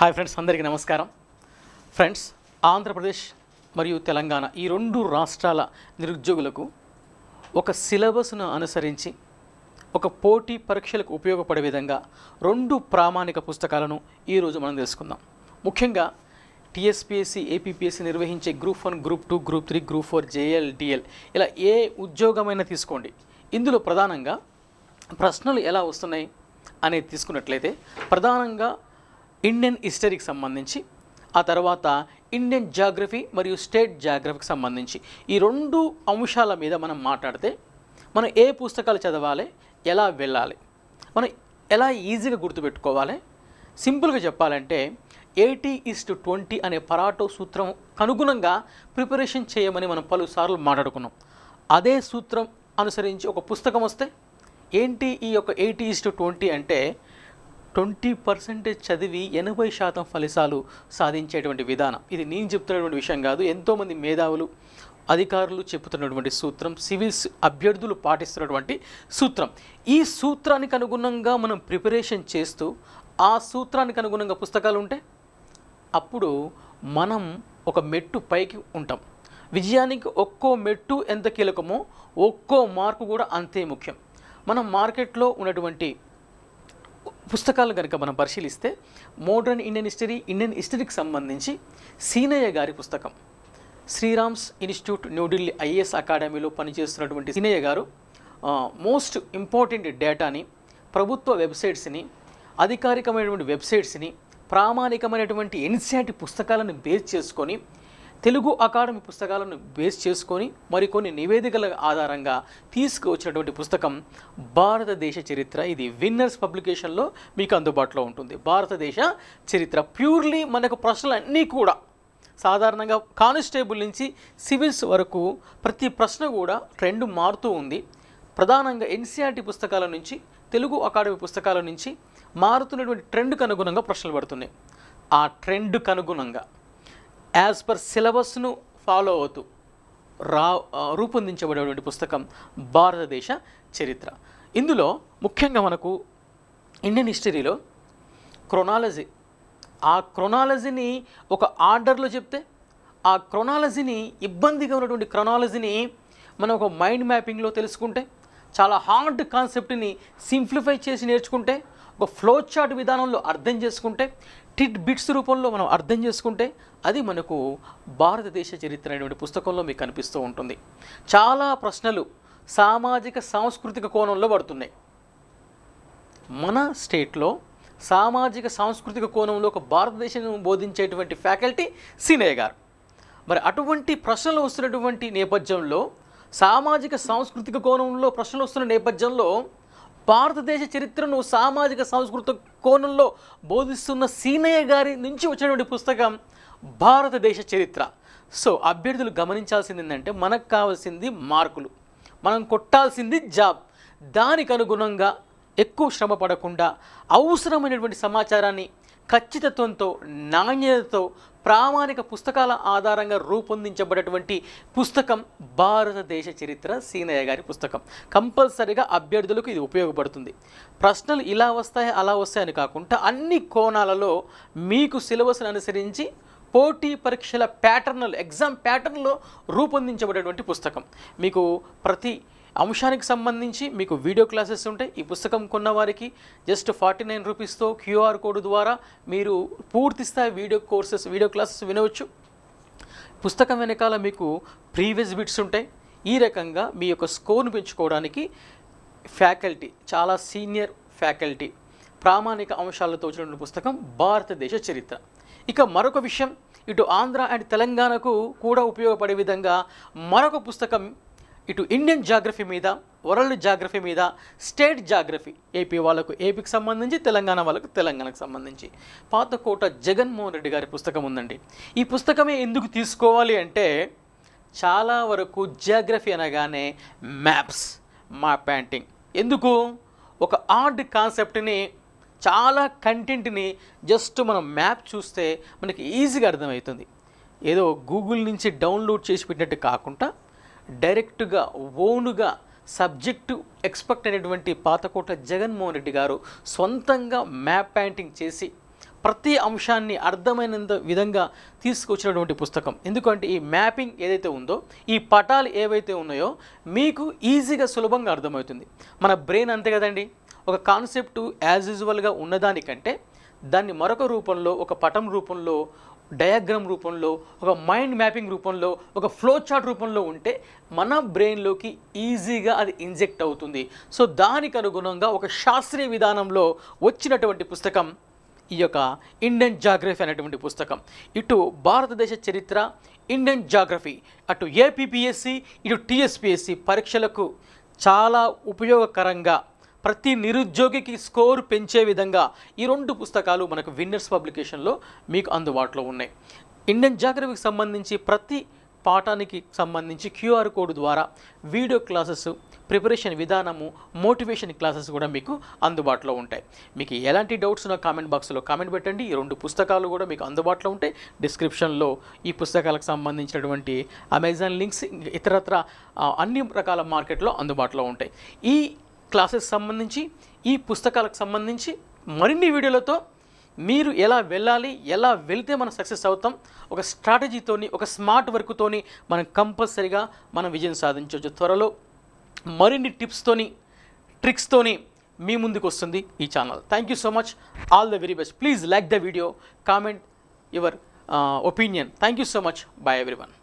hi friends అందరికీ నమస్కారం friends Andhra Pradesh మరియు తెలంగాణ ఈ రెండు రాష్ట్రాల నిరుద్యోగులకు ఒక సిలబస్ను అనుసరించి ఒక పోటీ పరీక్షలకు ఉపయోగపడే విధంగా రెండు ప్రామాణిక పుస్తకాలను ఈరోజు మనం తెలుసుకుందాం ముఖ్యంగా టీఎస్పీఎస్సీ ఏపీపీఎస్సీ నిర్వహించే group one group two group three group four JL DL ఇలా ఏ ఉద్యోగమైనా తీసుకోండి ఇందులో ప్రధానంగా ప్రశ్నలు ఎలా వస్తున్నాయి అనేది తీసుకున్నట్లయితే ప్రధానంగా ఇండియన్ హిస్టరీకి సంబంధించి ఆ తర్వాత ఇండియన్ జాగ్రఫీ మరియు స్టేట్ జాగ్రఫీకి సంబంధించి ఈ రెండు అంశాల మీద మనం మాట్లాడితే మనం ఏ పుస్తకాలు చదవాలి ఎలా వెళ్ళాలి మనం ఎలా ఈజీగా గుర్తుపెట్టుకోవాలి సింపుల్గా చెప్పాలంటే ఎయిటీ ఈస్ టు ట్వంటీ అనే పరాటో సూత్రం అనుగుణంగా ప్రిపరేషన్ చేయమని మనం పలుసార్లు మాట్లాడుకున్నాం అదే సూత్రం అనుసరించి ఒక పుస్తకం వస్తే ఏంటి ఈ యొక్క ఎయిటీ ఈస్ టు ట్వంటీ అంటే ట్వంటీ పర్సెంటేజ్ చదివి ఎనభై శాతం ఫలితాలు సాధించేటువంటి విధానం ఇది నేను చెప్తున్నటువంటి విషయం కాదు ఎంతోమంది మేధావులు అధికారులు చెబుతున్నటువంటి సూత్రం సివిల్స్ అభ్యర్థులు పాటిస్తున్నటువంటి సూత్రం ఈ సూత్రానికి అనుగుణంగా మనం ప్రిపరేషన్ చేస్తూ ఆ సూత్రానికి అనుగుణంగా పుస్తకాలు ఉంటే అప్పుడు మనం ఒక మెట్టు పైకి ఉంటాం విజయానికి ఒక్కో మెట్టు ఎంత కీలకమో ఒక్కో మార్కు కూడా అంతే ముఖ్యం మనం మార్కెట్లో ఉన్నటువంటి పుస్తకాలు కనుక మనం పరిశీలిస్తే మోడర్న్ ఇండియన్ హిస్టరీ ఇండియన్ హిస్టరీకి సంబంధించి సీనయ్య గారి పుస్తకం శ్రీరామ్స్ ఇన్స్టిట్యూట్ న్యూఢిల్లీ ఐఏఎస్ అకాడమీలో పనిచేస్తున్నటువంటి సీనయ్య గారు మోస్ట్ ఇంపార్టెంట్ డేటాని ప్రభుత్వ వెబ్సైట్స్ని అధికారికమైనటువంటి వెబ్సైట్స్ని ప్రామాణికమైనటువంటి ఎన్సిఆర్టీ పుస్తకాలను బేస్ చేసుకొని తెలుగు అకాడమీ పుస్తకాలను బేస్ చేసుకొని మరికొన్ని నివేదికల ఆధారంగా తీసుకువచ్చినటువంటి పుస్తకం భారతదేశ చరిత్ర ఇది విన్నర్స్ పబ్లికేషన్లో మీకు అందుబాటులో ఉంటుంది భారతదేశ చరిత్ర ప్యూర్లీ మనకు ప్రశ్నలన్నీ కూడా సాధారణంగా కానిస్టేబుల్ నుంచి సివిల్స్ వరకు ప్రతి ప్రశ్న కూడా ట్రెండ్ మారుతూ ఉంది ప్రధానంగా ఎన్సీఆర్టీ పుస్తకాల నుంచి తెలుగు అకాడమీ పుస్తకాల నుంచి మారుతున్నటువంటి ట్రెండ్కు అనుగుణంగా ప్రశ్నలు పడుతున్నాయి ఆ ట్రెండ్కు అనుగుణంగా యాజ్ పర్ సిలబస్ను ఫాలో అవుతూ రా రూపొందించబడేటువంటి పుస్తకం భారతదేశ చరిత్ర ఇందులో ముఖ్యంగా మనకు ఇండియన్ హిస్టరీలో క్రొనాలజీ ఆ క్రొనాలజీని ఒక ఆర్డర్లో చెప్తే ఆ క్రొనాలజీని ఇబ్బందిగా ఉన్నటువంటి క్రొనాలజీని మనం ఒక మైండ్ మ్యాపింగ్లో తెలుసుకుంటే చాలా హార్డ్ కాన్సెప్ట్ని సింప్లిఫై చేసి నేర్చుకుంటే ఒక ఫ్లో చార్ట్ విధానంలో అర్థం చేసుకుంటే టిట్ బిట్స్ రూపంలో మనం అర్థం చేసుకుంటే అది మనకు భారతదేశ చరిత్ర అనేటువంటి పుస్తకంలో మీకు కనిపిస్తూ ఉంటుంది చాలా ప్రశ్నలు సామాజిక సాంస్కృతిక కోణంలో పడుతున్నాయి మన స్టేట్లో సామాజిక సాంస్కృతిక కోణంలో ఒక భారతదేశం బోధించేటువంటి ఫ్యాకల్టీ సీనయ్య గారు మరి అటువంటి ప్రశ్నలు వస్తున్నటువంటి నేపథ్యంలో సామాజిక సాంస్కృతిక కోణంలో ప్రశ్నలు వస్తున్న నేపథ్యంలో భారతదేశ చరిత్రను సామాజిక సాంస్కృతిక కోణంలో బోధిస్తున్న సీనయ్య గారి నుంచి వచ్చినటువంటి పుస్తకం భారతదేశ చరిత్ర సో అభ్యర్థులు గమనించాల్సింది ఏంటంటే మనకు కావాల్సింది మార్కులు మనం కొట్టాల్సింది జాబ్ దానికి అనుగుణంగా ఎక్కువ శ్రమ పడకుండా అవసరమైనటువంటి సమాచారాన్ని ఖచ్చితత్వంతో నాణ్యతతో ప్రామాణిక పుస్తకాల ఆధారంగా రూపొందించబడేటువంటి పుస్తకం భారతదేశ చరిత్ర సీనయ్య గారి పుస్తకం కంపల్సరిగా అభ్యర్థులకు ఇది ఉపయోగపడుతుంది ప్రశ్నలు ఇలా వస్తాయి అలా వస్తాయని కాకుండా అన్ని కోణాలలో మీకు సిలబస్ను అనుసరించి పోటీ పరీక్షల ప్యాటర్న్లు ఎగ్జామ్ ప్యాటర్న్లో రూపొందించబడేటువంటి పుస్తకం మీకు ప్రతి అంశానికి సంబంధించి మీకు వీడియో క్లాసెస్ ఉంటాయి ఈ పుస్తకం కొన్న వారికి జస్ట్ ఫార్టీ నైన్ రూపీస్తో క్యూఆర్ కోడ్ ద్వారా మీరు పూర్తి స్థాయి వీడియో కోర్సెస్ వీడియో క్లాసెస్ వినవచ్చు పుస్తకం వెనకాల మీకు ప్రీవియస్ బిట్స్ ఉంటాయి ఈ రకంగా మీ యొక్క స్కోర్ను పెంచుకోవడానికి ఫ్యాకల్టీ చాలా సీనియర్ ఫ్యాకల్టీ ప్రామాణిక అంశాలతో వచ్చినటువంటి పుస్తకం భారతదేశ చరిత్ర ఇక మరొక విషయం ఇటు ఆంధ్ర అండ్ తెలంగాణకు కూడా ఉపయోగపడే విధంగా మరొక పుస్తకం ఇటు ఇండియన్ జాగ్రఫీ మీద వరల్డ్ జాగ్రఫీ మీద స్టేట్ జాగ్రఫీ ఏపీ వాళ్ళకు ఏపీకి సంబంధించి తెలంగాణ వాళ్ళకు తెలంగాణకు సంబంధించి పాతకోట జగన్మోహన్ రెడ్డి గారి పుస్తకం ఉందండి ఈ పుస్తకమే ఎందుకు తీసుకోవాలి అంటే చాలా వరకు జాగ్రఫీ అనగానే మ్యాప్స్ మా పెయింటింగ్ ఎందుకు ఒక ఆర్ట్ కాన్సెప్ట్ని చాలా కంటెంట్ని జస్ట్ మనం మ్యాప్ చూస్తే మనకి ఈజీగా అర్థమవుతుంది ఏదో గూగుల్ నుంచి డౌన్లోడ్ చేసి పెట్టినట్టు కాకుండా డైరెక్ట్గా ఓన్గా సబ్జెక్టు ఎక్స్పెక్ట్ అయినటువంటి పాతకోట జగన్మోహన్ రెడ్డి గారు సొంతంగా మ్యాప్ పెయింటింగ్ చేసి ప్రతి అంశాన్ని అర్థమైనంత విధంగా తీసుకొచ్చినటువంటి పుస్తకం ఎందుకంటే ఈ మ్యాపింగ్ ఏదైతే ఉందో ఈ పటాలు ఏవైతే ఉన్నాయో మీకు ఈజీగా సులభంగా అర్థమవుతుంది మన బ్రెయిన్ అంతే కదండి ఒక కాన్సెప్ట్ యాజ్ యూజువల్గా ఉన్నదానికంటే దాన్ని మరొక రూపంలో ఒక పటం రూపంలో డయాగ్రామ్ రూపంలో ఒక మైండ్ మ్యాపింగ్ రూపంలో ఒక ఫ్లో చార్ట్ రూపంలో ఉంటే మన బ్రెయిన్లోకి ఈజీగా అది ఇంజెక్ట్ అవుతుంది సో దానికి అనుగుణంగా ఒక శాస్త్రీయ విధానంలో వచ్చినటువంటి పుస్తకం ఈ యొక్క ఇండియన్ జాగ్రఫీ అనేటువంటి పుస్తకం ఇటు భారతదేశ చరిత్ర ఇండియన్ జాగ్రఫీ అటు ఏపీపీఎస్సి ఇటు టీఎస్పిఎస్సి పరీక్షలకు చాలా ఉపయోగకరంగా ప్రతి నిరుద్యోగికి స్కోర్ పెంచే విధంగా ఈ రెండు పుస్తకాలు మనకు విన్నర్స్ పబ్లికేషన్లో మీకు అందుబాటులో ఉన్నాయి ఇండియన్ జాగ్రఫీకి సంబంధించి ప్రతి పాఠానికి సంబంధించి క్యూఆర్ కోడ్ ద్వారా వీడియో క్లాసెస్ ప్రిపరేషన్ విధానము మోటివేషన్ క్లాసెస్ కూడా మీకు అందుబాటులో ఉంటాయి మీకు ఎలాంటి డౌట్స్ ఉన్న కామెంట్ బాక్స్లో కామెంట్ పెట్టండి ఈ రెండు పుస్తకాలు కూడా మీకు అందుబాటులో ఉంటాయి డిస్క్రిప్షన్లో ఈ పుస్తకాలకు సంబంధించినటువంటి అమెజాన్ లింక్స్ ఇతరత్ర అన్ని రకాల మార్కెట్లో అందుబాటులో ఉంటాయి ఈ క్లాసెస్ సంబంధించి ఈ పుస్తకాలకు సంబంధించి మరిన్ని వీడియోలతో మీరు ఎలా వెళ్ళాలి ఎలా వెళితే మనం సక్సెస్ అవుతాం ఒక స్ట్రాటజీతోని ఒక స్మార్ట్ వర్క్తోని మనం కంపల్సరీగా మనం విజయం సాధించవచ్చు త్వరలో మరిన్ని టిప్స్తోని ట్రిక్స్తోని మీ ముందుకు వస్తుంది ఈ channel thank you so much all the very best please like the video comment your opinion thank you so much bye one